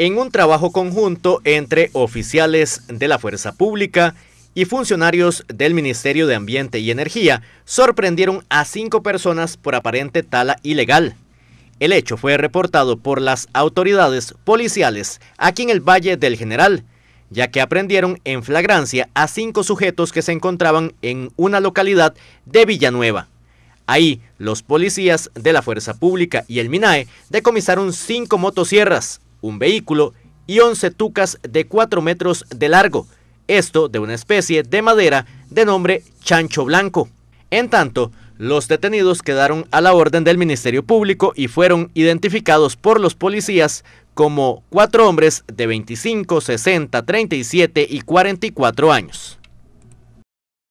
en un trabajo conjunto entre oficiales de la Fuerza Pública y funcionarios del Ministerio de Ambiente y Energía sorprendieron a cinco personas por aparente tala ilegal. El hecho fue reportado por las autoridades policiales aquí en el Valle del General, ya que aprendieron en flagrancia a cinco sujetos que se encontraban en una localidad de Villanueva. Ahí, los policías de la Fuerza Pública y el MINAE decomisaron cinco motosierras, un vehículo y 11 tucas de 4 metros de largo, esto de una especie de madera de nombre chancho blanco. En tanto, los detenidos quedaron a la orden del Ministerio Público y fueron identificados por los policías como cuatro hombres de 25, 60, 37 y 44 años.